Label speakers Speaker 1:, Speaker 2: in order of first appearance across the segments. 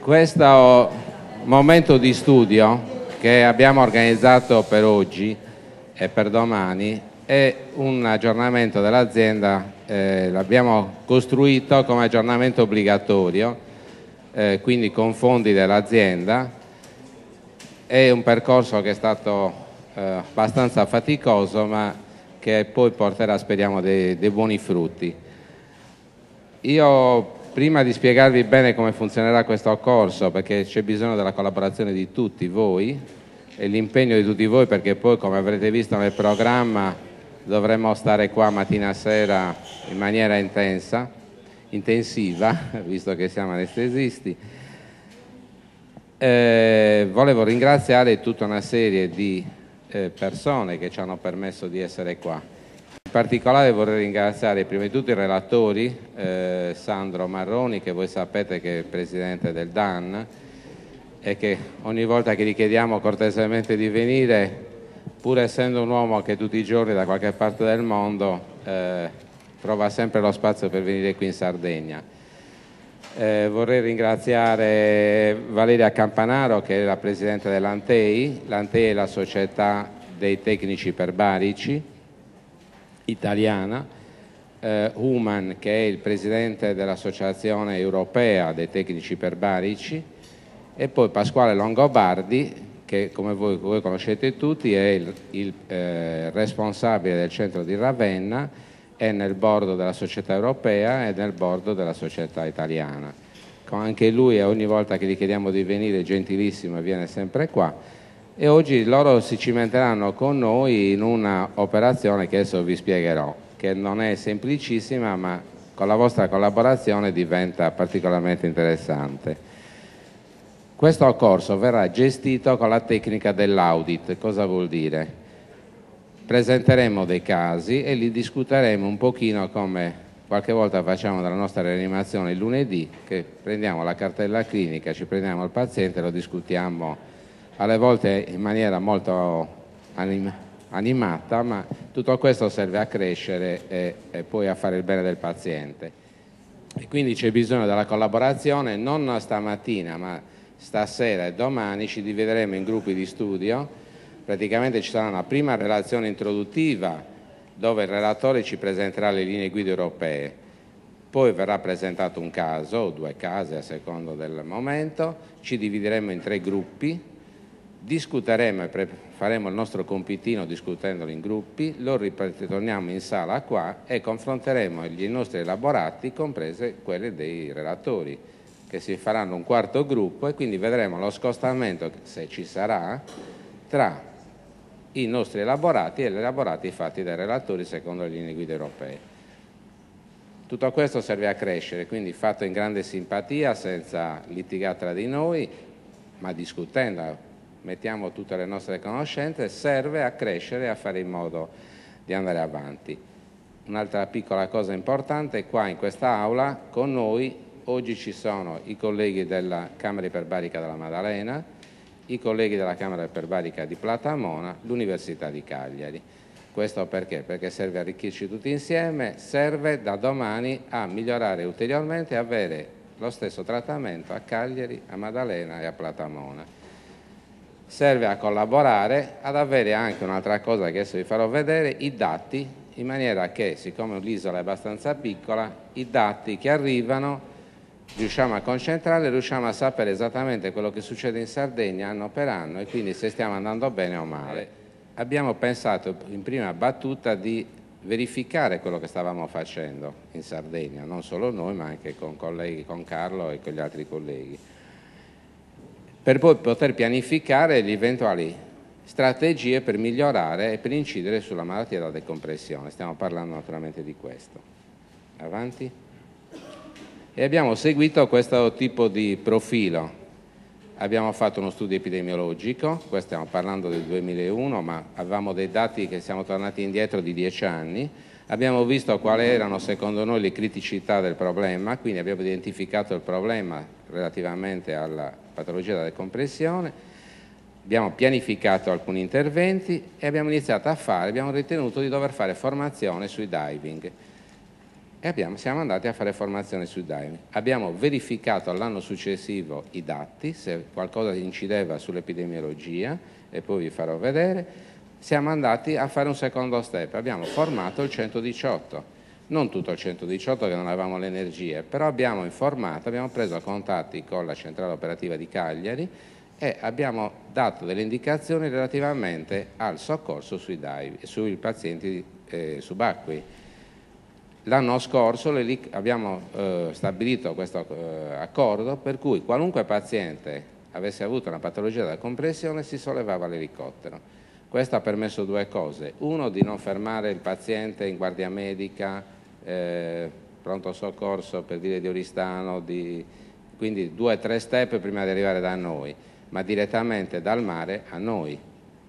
Speaker 1: Questo momento di studio che abbiamo organizzato per oggi e per domani è un aggiornamento dell'azienda, eh, l'abbiamo costruito come aggiornamento obbligatorio, eh, quindi con fondi dell'azienda, è un percorso che è stato eh, abbastanza faticoso ma che poi porterà speriamo dei, dei buoni frutti. Io prima di spiegarvi bene come funzionerà questo corso, perché c'è bisogno della collaborazione di tutti voi e l'impegno di tutti voi, perché poi come avrete visto nel programma dovremo stare qua mattina e sera in maniera intensa, intensiva, visto che siamo anestesisti. Eh, volevo ringraziare tutta una serie di eh, persone che ci hanno permesso di essere qua in particolare vorrei ringraziare prima di tutto i relatori, eh, Sandro Marroni, che voi sapete che è il presidente del DAN e che ogni volta che gli chiediamo cortesemente di venire, pur essendo un uomo che tutti i giorni da qualche parte del mondo eh, trova sempre lo spazio per venire qui in Sardegna. Eh, vorrei ringraziare Valeria Campanaro che è la presidente dell'Antei, l'Antei è la società dei tecnici per perbarici, italiana, eh, Human che è il presidente dell'Associazione Europea dei Tecnici Perbarici e poi Pasquale Longobardi che come voi, voi conoscete tutti è il, il eh, responsabile del centro di Ravenna, è nel bordo della società europea e nel bordo della società italiana. Anche lui eh, ogni volta che gli chiediamo di venire gentilissimo viene sempre qua e oggi loro si cimenteranno con noi in un'operazione che adesso vi spiegherò, che non è semplicissima ma con la vostra collaborazione diventa particolarmente interessante. Questo corso verrà gestito con la tecnica dell'audit, cosa vuol dire? Presenteremo dei casi e li discuteremo un pochino come qualche volta facciamo nella nostra rianimazione il lunedì, che prendiamo la cartella clinica, ci prendiamo il paziente, e lo discutiamo alle volte in maniera molto animata, ma tutto questo serve a crescere e, e poi a fare il bene del paziente. E quindi c'è bisogno della collaborazione, non stamattina, ma stasera e domani ci divideremo in gruppi di studio, praticamente ci sarà una prima relazione introduttiva dove il relatore ci presenterà le linee guida europee, poi verrà presentato un caso o due casi a secondo del momento, ci divideremo in tre gruppi discuteremo e faremo il nostro compitino discutendolo in gruppi, lo ritorniamo in sala qua e confronteremo i nostri elaborati, comprese quelli dei relatori, che si faranno un quarto gruppo e quindi vedremo lo scostamento, se ci sarà, tra i nostri elaborati e gli elaborati fatti dai relatori secondo le linee guida europee. Tutto questo serve a crescere, quindi fatto in grande simpatia, senza litigare tra di noi, ma discutendo mettiamo tutte le nostre conoscenze, serve a crescere e a fare in modo di andare avanti. Un'altra piccola cosa importante, qua in questa aula con noi oggi ci sono i colleghi della Camera Iperbarica della Maddalena, i colleghi della Camera Iperbarica di Platamona, l'Università di Cagliari. Questo perché? Perché serve a arricchirci tutti insieme, serve da domani a migliorare ulteriormente e avere lo stesso trattamento a Cagliari, a Maddalena e a Platamona serve a collaborare, ad avere anche un'altra cosa che adesso vi farò vedere, i dati, in maniera che, siccome l'isola è abbastanza piccola, i dati che arrivano riusciamo a concentrarli, riusciamo a sapere esattamente quello che succede in Sardegna anno per anno e quindi se stiamo andando bene o male. Abbiamo pensato in prima battuta di verificare quello che stavamo facendo in Sardegna, non solo noi ma anche con colleghi, con Carlo e con gli altri colleghi per poi poter pianificare le eventuali strategie per migliorare e per incidere sulla malattia della decompressione. Stiamo parlando naturalmente di questo. Avanti. E abbiamo seguito questo tipo di profilo. Abbiamo fatto uno studio epidemiologico, qua stiamo parlando del 2001, ma avevamo dei dati che siamo tornati indietro di dieci anni, Abbiamo visto quali erano secondo noi le criticità del problema, quindi abbiamo identificato il problema relativamente alla patologia della decompressione, abbiamo pianificato alcuni interventi e abbiamo iniziato a fare, abbiamo ritenuto di dover fare formazione sui diving e abbiamo, siamo andati a fare formazione sui diving. Abbiamo verificato l'anno successivo i dati, se qualcosa incideva sull'epidemiologia e poi vi farò vedere siamo andati a fare un secondo step, abbiamo formato il 118, non tutto il 118 che non avevamo le energie, però abbiamo informato, abbiamo preso contatti con la centrale operativa di Cagliari e abbiamo dato delle indicazioni relativamente al soccorso sui, dive, sui pazienti eh, subacquei. L'anno scorso abbiamo eh, stabilito questo eh, accordo per cui qualunque paziente avesse avuto una patologia da compressione si sollevava l'elicottero questo ha permesso due cose. Uno, di non fermare il paziente in guardia medica, eh, pronto soccorso per dire di Oristano, di, quindi due o tre step prima di arrivare da noi, ma direttamente dal mare a noi.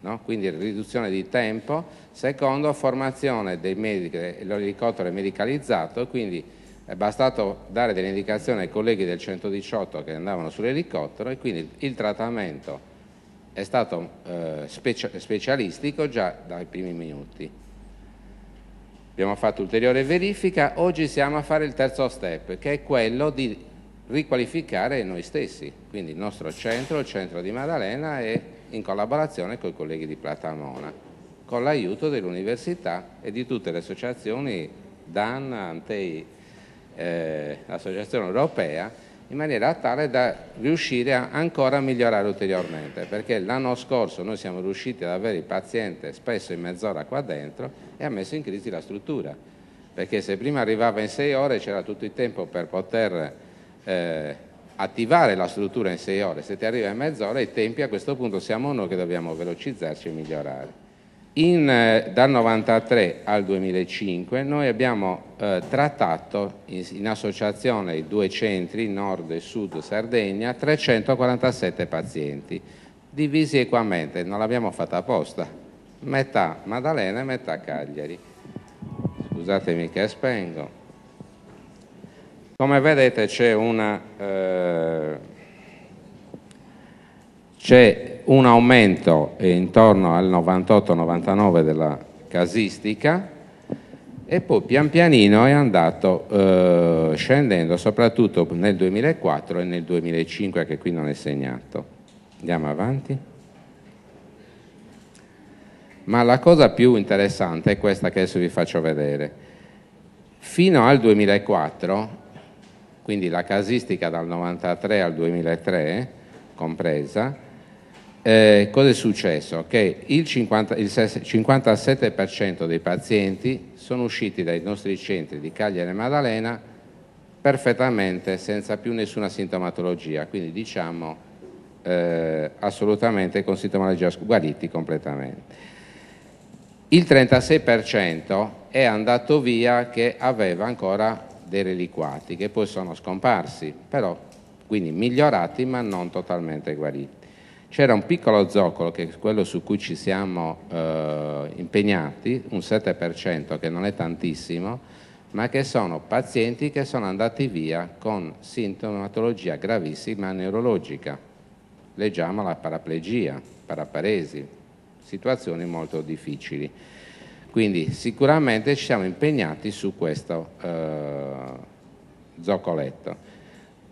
Speaker 1: No? Quindi riduzione di tempo. Secondo, formazione dei medici, l'elicottero è medicalizzato, quindi è bastato dare delle indicazioni ai colleghi del 118 che andavano sull'elicottero e quindi il trattamento è stato eh, specialistico già dai primi minuti. Abbiamo fatto ulteriore verifica, oggi siamo a fare il terzo step, che è quello di riqualificare noi stessi, quindi il nostro centro, il centro di Maddalena e in collaborazione con i colleghi di Platamona, con l'aiuto dell'università e di tutte le associazioni DAN, Antei, eh, Associazione Europea in maniera tale da riuscire a ancora a migliorare ulteriormente, perché l'anno scorso noi siamo riusciti ad avere il paziente spesso in mezz'ora qua dentro e ha messo in crisi la struttura, perché se prima arrivava in sei ore c'era tutto il tempo per poter eh, attivare la struttura in sei ore, se ti arriva in mezz'ora i tempi a questo punto siamo noi che dobbiamo velocizzarci e migliorare. In, eh, dal 1993 al 2005 noi abbiamo eh, trattato in, in, associazione i due centri, nord e sud Sardegna, 347 pazienti, divisi equamente, non l'abbiamo fatta apposta, metà Maddalena e metà Cagliari. Scusatemi che spengo. Come vedete c'è una... Eh, c'è un aumento intorno al 98-99 della casistica e poi pian pianino è andato eh, scendendo soprattutto nel 2004 e nel 2005 che qui non è segnato. Andiamo avanti. Ma la cosa più interessante è questa che adesso vi faccio vedere. Fino al 2004, quindi la casistica dal 93 al 2003 compresa, eh, cosa è successo? Che il, 50, il 57% dei pazienti sono usciti dai nostri centri di Cagliari e Maddalena perfettamente senza più nessuna sintomatologia, quindi diciamo eh, assolutamente con sintomatologia guariti completamente. Il 36% è andato via che aveva ancora dei reliquati che poi sono scomparsi, però quindi migliorati ma non totalmente guariti. C'era un piccolo zoccolo, che è quello su cui ci siamo eh, impegnati, un 7%, che non è tantissimo, ma che sono pazienti che sono andati via con sintomatologia gravissima neurologica. Leggiamo la paraplegia, paraparesi, situazioni molto difficili. Quindi sicuramente ci siamo impegnati su questo eh, zoccoletto.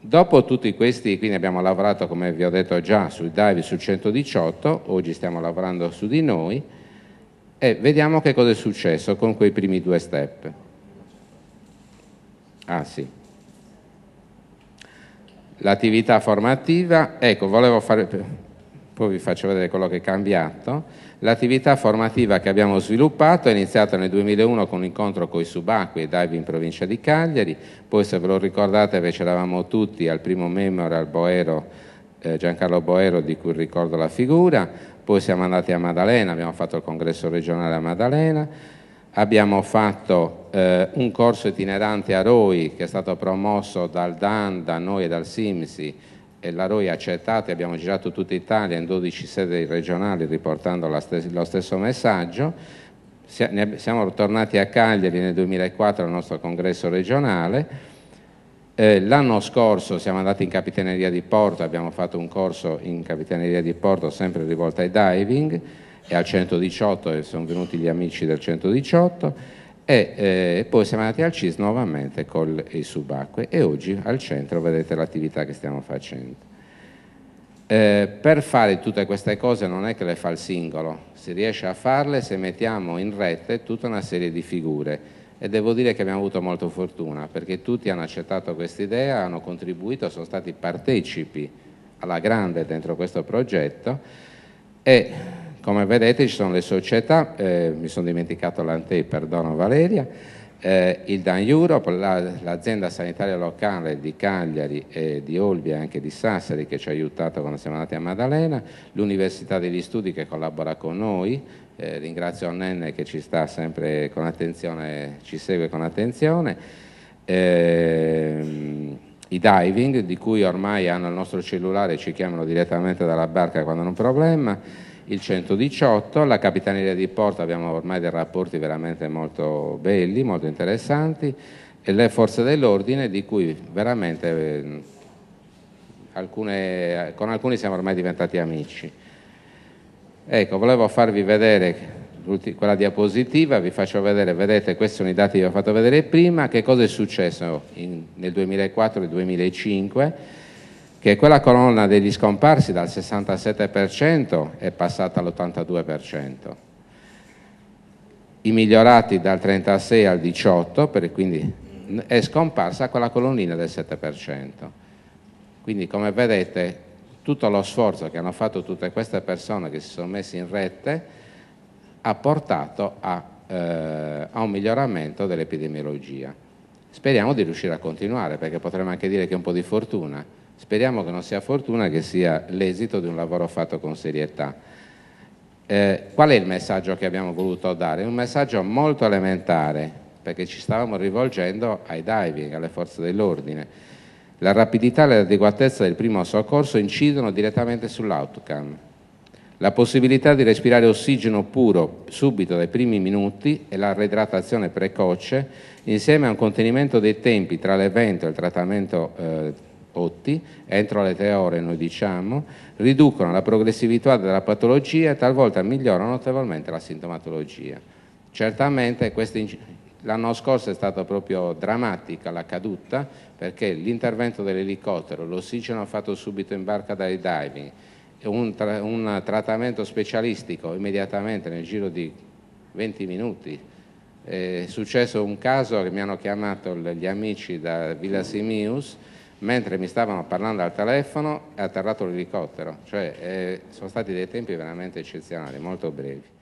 Speaker 1: Dopo tutti questi, quindi abbiamo lavorato come vi ho detto già sui dive sul 118, oggi stiamo lavorando su di noi e vediamo che cosa è successo con quei primi due step. Ah sì. L'attività formativa, ecco, volevo fare poi vi faccio vedere quello che è cambiato. L'attività formativa che abbiamo sviluppato è iniziata nel 2001 con un incontro con i subacquei e Dive in provincia di Cagliari, poi se ve lo ricordate ve c'eravamo tutti al primo memorial Boero, eh, Giancarlo Boero di cui ricordo la figura, poi siamo andati a Maddalena, abbiamo fatto il congresso regionale a Maddalena, abbiamo fatto eh, un corso itinerante a Roi che è stato promosso dal DAN, da noi e dal SIMSI e la ROI accertata, abbiamo girato tutta Italia in 12 sedi regionali riportando lo stesso messaggio. siamo tornati a Cagliari nel 2004 al nostro congresso regionale. Eh, l'anno scorso siamo andati in Capitaneria di Porto, abbiamo fatto un corso in Capitaneria di Porto sempre rivolto ai diving e al 118 e sono venuti gli amici del 118 e eh, poi siamo andati al CIS nuovamente con i subacquei e oggi al centro vedete l'attività che stiamo facendo. Eh, per fare tutte queste cose non è che le fa il singolo, si riesce a farle se mettiamo in rete tutta una serie di figure e devo dire che abbiamo avuto molta fortuna perché tutti hanno accettato questa idea, hanno contribuito, sono stati partecipi alla grande dentro questo progetto e come vedete ci sono le società, eh, mi sono dimenticato l'Ante, perdono Valeria, eh, il Dan Europe, l'azienda sanitaria locale di Cagliari e di Olbia e anche di Sassari che ci ha aiutato quando siamo andati a Maddalena, l'Università degli Studi che collabora con noi, eh, ringrazio Nenne che ci sta sempre con attenzione, ci segue con attenzione, eh, i diving di cui ormai hanno il nostro cellulare e ci chiamano direttamente dalla barca quando hanno un problema, il 118, la Capitaneria di Porto abbiamo ormai dei rapporti veramente molto belli, molto interessanti, e le forze dell'ordine di cui veramente eh, alcune, con alcuni siamo ormai diventati amici. Ecco, volevo farvi vedere quella diapositiva, vi faccio vedere, vedete questi sono i dati che vi ho fatto vedere prima, che cosa è successo in, nel 2004 e 2005 che quella colonna degli scomparsi dal 67% è passata all'82%, i migliorati dal 36 al 18, per, quindi è scomparsa quella colonnina del 7%. Quindi come vedete tutto lo sforzo che hanno fatto tutte queste persone che si sono messe in rete ha portato a, eh, a un miglioramento dell'epidemiologia. Speriamo di riuscire a continuare, perché potremmo anche dire che è un po' di fortuna. Speriamo che non sia fortuna, che sia l'esito di un lavoro fatto con serietà. Eh, qual è il messaggio che abbiamo voluto dare? Un messaggio molto elementare, perché ci stavamo rivolgendo ai diving, alle forze dell'ordine. La rapidità e l'adeguatezza del primo soccorso incidono direttamente sull'outcome la possibilità di respirare ossigeno puro subito dai primi minuti e la redratazione precoce, insieme a un contenimento dei tempi tra l'evento e il trattamento eh, OTTI, entro le tre ore noi diciamo, riducono la progressività della patologia e talvolta migliorano notevolmente la sintomatologia. Certamente l'anno scorso è stata proprio drammatica la caduta perché l'intervento dell'elicottero, l'ossigeno fatto subito in barca dai diving, un, tra, un trattamento specialistico immediatamente nel giro di 20 minuti. È successo un caso che mi hanno chiamato gli amici da Villa Simius mentre mi stavano parlando al telefono è atterrato l'elicottero, cioè eh, sono stati dei tempi veramente eccezionali, molto brevi.